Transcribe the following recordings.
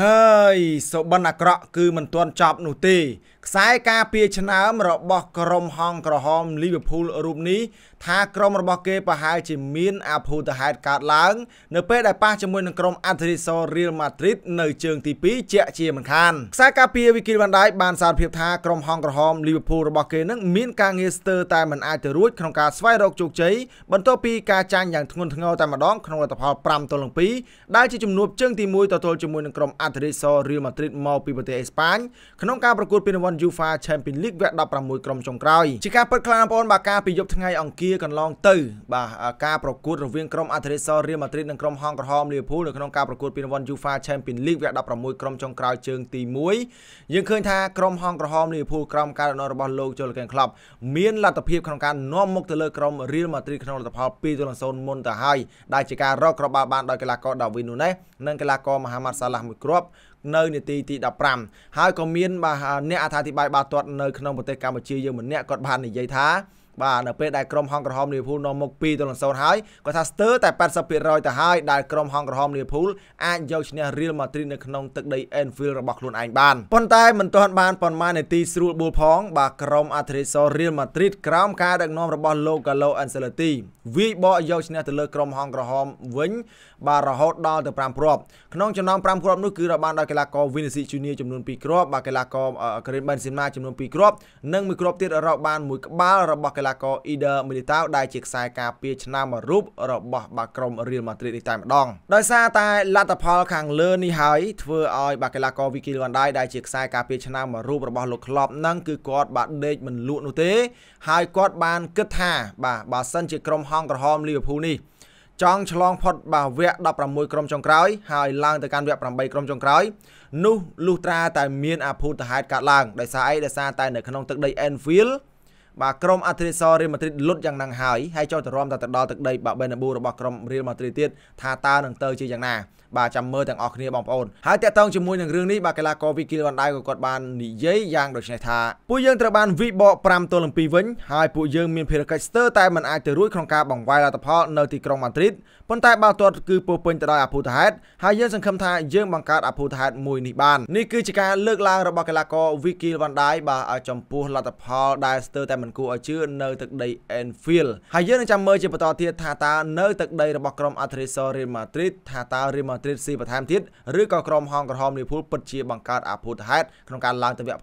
ហើយសុបិនអាក្រក់ គឺមិនទាន់ចប់នោះទេខ្សែការពារឆ្នើមរបស់ក្រុមហងក្រហមលីវើពូលរូបនេះថាក្រុមរបស់គេប្រហែលជាមានអភូតហេតុកើតឡើងនៅពេលដែលប៉ះជាមួយនឹងក្រុមអាត្រីសរៀលម៉ាឌ្រីតនៅជើងទី2ជាក់ជាមិនខានខ្សែការពារវិគីវ៉ាន់ដៃបានសារភាពថាក្រុមហងក្រហមលីវើពូលរបស់គេនឹងមានការងារស្ទើរតែមិនអាចទៅរួចក្នុងការស្វែងរកជោគជ័យបន្ទាប់ពីការចាញ់យ៉ាងធ្ងន់ធ្ងរតែម្ដងក្នុងលទ្ធផល5ទល់នឹង2ដែលជាជំនួបជើងទី1ទល់ជាមួយនឹងក្រុមអាត្រីសរៀលម៉ាឌ្រីតមកពីប្រទេសអេស្ប៉ាញក្នុងការប្រកួតពានរង្វាន់ UEFA Champions League វគ្គ16ក្រុមចុងក្រោយជាការពិតខ្លាំងបងប្អូនបាទការពីយប់ថ្ងៃអង្គារកន្លងទៅបាទការប្រកួតរវាងក្រុម Atletico Real Madrid និងក្រុមហងក្រហម Liverpool នៅក្នុងការប្រកួតពានរង្វាន់ UEFA Champions League វគ្គ16ក្រុមចុងក្រោយជើងទី1យើងឃើញថាក្រុមហងក្រហម Liverpool ក្រោមការដឹកនាំរបស់លោក Jurgen Klopp មានលទ្ធភាពក្នុងការនាំមុខទៅលើក្រុម Real Madrid ក្នុងលទ្ធផល2-0មុនទៅហើយដែលជាការរកគ្រាប់បាល់បានដោយកីឡាករ Darwin Nunes និងកីឡាករ Mohamed Salah មួយគ្រាប់នៅនាទីទី15ហើយក៏មានបាទអ្នកអត្ថាធិប្បាយបាទគាត់នៅក្នុងប្រទេសកម្ពុជាយើងម្នាក់គាត់បាននិយាយថាបាទនៅពេលដែលក្រុមហងក្រហមលីវភូលនាំមុខ2ទល់នឹង0ហើយគាត់ថាស្ទើរតែ80%ទៅហើយដែលក្រុមហងក្រហមលីវភូលអាចយកឈ្នះ Real Madrid នៅក្នុងទឹកដី Anfield របស់ខ្លួនឯងបានប៉ុន្តែមិនទាន់បានប៉ុន្មាននាទីស្រួលបួលផងបាទក្រុម Atletico Real Madrid ក្រោមការដឹកនាំរបស់លោក Carlo Ancelotti វាយបកយកឈ្នះទៅលើក្រុមហងក្រហម វិញ បាទរហូតដល់ទៅ5គ្រាប់ក្នុងចំណោម5គ្រាប់នោះគឺរបានដោយកីឡាករ Vinicius Junior ចំនួន2គ្រាប់បាទកីឡាករ Karim Benzema ចំនួន2គ្រាប់និងមួយគ្រាប់ទៀតរកបានមួយក្បាលរបស់កីឡាករ Eder Militao ដែលជាខ្សែការពារឆ្នាំមួយរូបរបស់បាក្រុម Real Madrid នេះតែម្ដង ដោយសារតែលទ្ធផលខាងលើនេះហើយធ្វើឲ្យបាកីឡាករ Vicky Leon ដែលជាខ្សែការពារឆ្នាំមួយរូបរបស់លោក Klopp នឹងគឺគាត់បាទដេកមិនលក់នោះទេ ហើយគាត់បានគិតថា បាទបើសិនជាក្រុមហង្ក្រហម Liverpool នេះចង់ឆ្លងផុតបាវគ្គ16ក្រុមចុងក្រោយ ហើយឡើងទៅកាន់វគ្គ8ក្រុមចុងក្រោយនោះលុះត្រា តែមានអាភូតហេតុកើតឡើងដោយសារអីដោយសារតែនៅក្នុងទឹកដី Anfield បាទក្រុមអាត្រីសរៀលម៉ាឌ្រីតលុតយ៉ាងណឹងហើយហើយចូលទៅរំតែទៅដល់ទឹកដីបាបេណាប៊ូរបស់ក្រុមរៀលម៉ាឌ្រីតទៀតថាតើនឹងទៅជាយ៉ាងណាបាទចាំមើលទាំងអស់គ្នាបងប្អូនហើយតាក់ទងជាមួយនឹងរឿងនេះបាទកីឡាករវីគីលវ៉ាន់ដៅក៏គាត់បាននិយាយយ៉ាងដូចនេះថាពួកយើងត្រូវបានវីបក5ទល់នឹង2វិញហើយពួកយើងមានភារកិច្ចស្ទើរតែមិនអាចទៅរួចក្នុងការបង្វែរលទ្ធផលនៅទីក្រុងម៉ាឌ្រីតប៉ុន្តែបាល់ទាត់គឺពោពេញទៅដោយអភូតហេតុហើយយើងសង្ឃឹមថាយើងបង្កើតអភូតហេតុមួយនេះបាននេះគឺជាការលើកឡើងរបស់កីឡាករវីគីលវ៉ាន់ដៃបាទចំពោះលទ្ធផលដែលស្ទើរតែមិនមិនគួរឲ្យជឿនៅទឹកដី Anfield ហើយយើងនឹងចាំមើលជាបន្តទៀតថាតើនៅទឹកដី របស់ក្រុម Atletico Real Madrid ថាតើ Real Madrid ស៊ីបន្ថែមទៀតឬក៏ក្រុមហងក្រហម Liverpool ពិតជាបង្កើតអាភូតហេតុក្នុងការឡើងទៅវគ្គ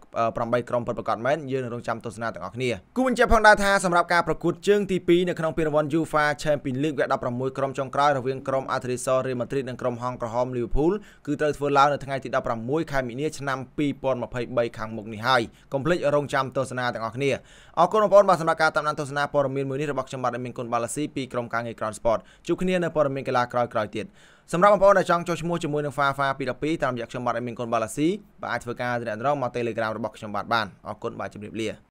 8ក្រុមពិតប្រាកដមែនយើងនឹងរងចាំទស្សនាទាំងអស់គ្នាគូបញ្ជាក់ផងដែរថាសម្រាប់ការប្រកួតជើងទី2នៅក្នុងពានរង្វាន់ UEFA Champions League វគ្គ16ក្រុមចុងក្រោយរវាងក្រុម Atletico Real Madrid និងក្រុមហងក្រហម Liverpool គឺត្រូវធ្វើឡើងនៅថ្ងៃទី16ខែមីនាឆ្នាំ2023ខាងមុខនេះហើយកុំភ្លេចរងចាំទស្សនាទាំងអស់គ្នាអរគុណបងប្អូនបាទសម្រាប់ការតាមដានទស្សនាព័ត៌មានមួយនេះរបស់ខ្ញុំបាទមានគុណបាឡាស៊ីពីក្រុមការងារ Crown Sport ជួបគ្នានៅព័ត៌មានកីឡាក្រោយៗទៀតសម្រាប់បងប្អូនដែលចង់ចុះឈ្មោះជាមួយនឹង FAFA 212តាមរយៈខ្ញុំបាទមានគុណបាឡាស៊ីបាទអាចធ្វើការទំនាក់ទំនងមក Telegram របស់ខ្ញុំបាទបានអរគុណបាទជម្រាបលា